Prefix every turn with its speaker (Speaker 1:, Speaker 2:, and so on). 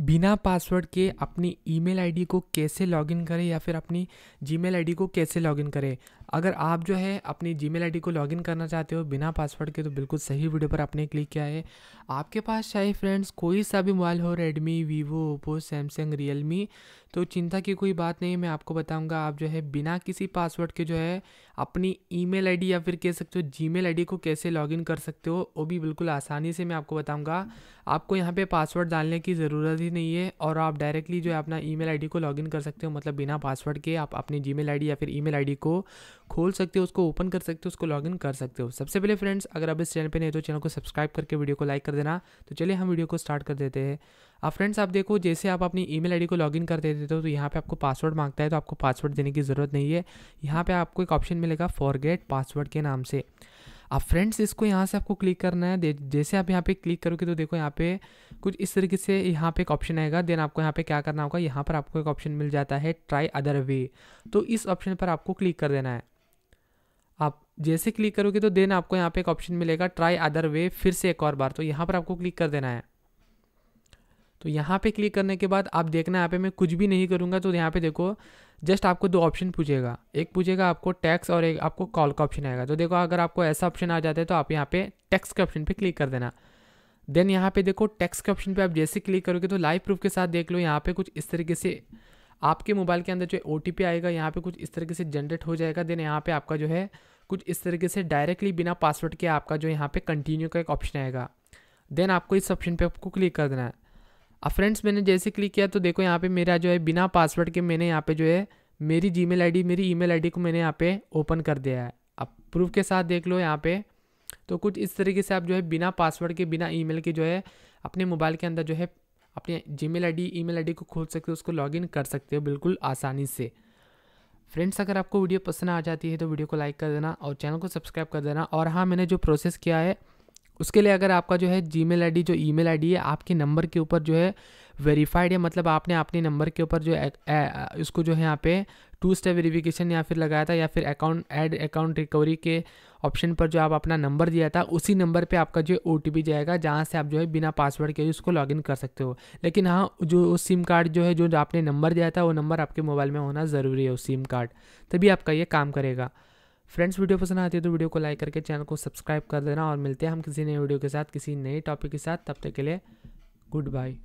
Speaker 1: बिना पासवर्ड के अपनी ईमेल आईडी को कैसे लॉगिन करें या फिर अपनी जीमेल आईडी को कैसे लॉगिन करें अगर आप जो है अपनी जीमेल आईडी को लॉगिन करना चाहते हो बिना पासवर्ड के तो बिल्कुल सही वीडियो पर आपने क्लिक किया है आपके पास चाहे फ्रेंड्स कोई सा भी मोबाइल हो Redmi Vivo Oppo Samsung Realme तो चिंता की कोई बात नहीं मैं आपको बताऊँगा आप जो है बिना किसी पासवर्ड के जो है अपनी ई मेल या फिर कह सकते हो जी मेल को कैसे लॉगिन कर सकते हो वो भी बिल्कुल आसानी से मैं आपको बताऊँगा आपको यहाँ पर पासवर्ड डालने की ज़रूरत ज़रूरी नहीं है और आप डायरेक्टली जो है अपना ई मेल को लॉगिन कर सकते हो मतलब बिना पासवर्ड के आप अपनी जी मेल या फिर ई मेल को खोल सकते हो उसको ओपन कर सकते हो उसको लॉगिन कर सकते हो सबसे पहले फ्रेंड्स अगर आप इस चैनल पर नहीं तो चैनल को सब्सक्राइब करके वीडियो को लाइक कर देना तो चलिए हम वीडियो को स्टार्ट कर देते हैं अब फ्रेंड्स आप देखो जैसे आप अपनी ईमेल आईडी को लॉगिन कर देते हो तो यहाँ पे आपको पासवर्ड मांगता है तो आपको पासवर्ड देने की ज़रूरत नहीं है यहाँ पे आपको एक ऑप्शन मिलेगा फॉरगेट पासवर्ड के नाम से अब फ्रेंड्स इसको यहाँ से आपको क्लिक करना है जैसे आप यहाँ पे क्लिक करोगे तो देखो यहाँ पे कुछ इस तरीके से यहाँ पे एक ऑप्शन आएगा देन आपको यहाँ पे क्या करना होगा यहाँ पर आपको एक ऑप्शन मिल जाता है ट्राई अदर वे तो इस ऑप्शन पर आपको क्लिक कर देना है आप जैसे क्लिक करोगे तो देन आपको यहाँ पे एक ऑप्शन मिलेगा ट्राई अदर वे फिर से एक और बार तो यहाँ पर आपको क्लिक कर देना है तो यहाँ पे क्लिक करने के बाद आप देखना यहाँ पे मैं कुछ भी नहीं करूँगा तो यहाँ पे देखो जस्ट आपको दो ऑप्शन पूछेगा एक पूछेगा आपको टैक्स और एक आपको कॉल का ऑप्शन आएगा तो देखो अगर आपको ऐसा ऑप्शन आ जाता है तो आप यहाँ पे टैक्स के ऑप्शन पे क्लिक कर देना देन यहाँ पे देखो टैक्स के ऑप्शन पे आप जैसे क्लिक करोगे तो लाइव प्रूफ के साथ देख लो यहाँ पे कुछ इस तरीके से आपके मोबाइल के अंदर जो ओ आएगा यहाँ पे कुछ इस तरीके से जनरेट हो जाएगा देन यहाँ पे आपका जो है कुछ इस तरीके से डायरेक्टली बिना पासवर्ड के आपका जो यहाँ पे कंटिन्यू का एक ऑप्शन आएगा देन आपको इस ऑप्शन पे आपको क्लिक कर देना है अब फ्रेंड्स मैंने जैसे क्लिक किया तो देखो यहाँ पे मेरा जो है बिना पासवर्ड के मैंने यहाँ पे जो है मेरी जी मेल मेरी ई मेल को मैंने यहाँ पे ओपन कर दिया है अब प्रूफ के साथ देख लो यहाँ पे तो कुछ इस तरीके से आप जो है बिना पासवर्ड के बिना ई के जो है अपने मोबाइल के अंदर जो है अपने जी मेल आई डी को खोल सकते हो उसको लॉग कर सकते हो बिल्कुल आसानी से फ्रेंड्स अगर आपको वीडियो पसंद आ जाती है तो वीडियो को लाइक कर देना और चैनल को सब्सक्राइब कर देना और हाँ मैंने जो प्रोसेस किया है उसके लिए अगर आपका जो है जी मेल जो ई मेल है आपके नंबर के ऊपर जो है वेरीफाइड है मतलब आपने अपने नंबर के ऊपर जो इसको जो है यहाँ पे टू स्टेप वेरिफिकेशन या फिर लगाया था या फिर अकाउंट ऐड अकाउंट रिकवरी के ऑप्शन पर जो आप अपना नंबर दिया था उसी नंबर पे आपका जो ओ जाएगा जहाँ से आप जो है बिना पासवर्ड के उसको लॉगिन कर सकते हो लेकिन हाँ जो सिम कार्ड जो है जो आपने नंबर दिया था वो नंबर आपके मोबाइल में होना ज़रूरी है उस सिम कार्ड तभी आपका ये काम करेगा फ्रेंड्स वीडियो पसंद आती है तो वीडियो को लाइक करके चैनल को सब्सक्राइब कर देना और मिलते हैं हम किसी नए वीडियो के साथ किसी नए टॉपिक के साथ तब तक के लिए गुड बाय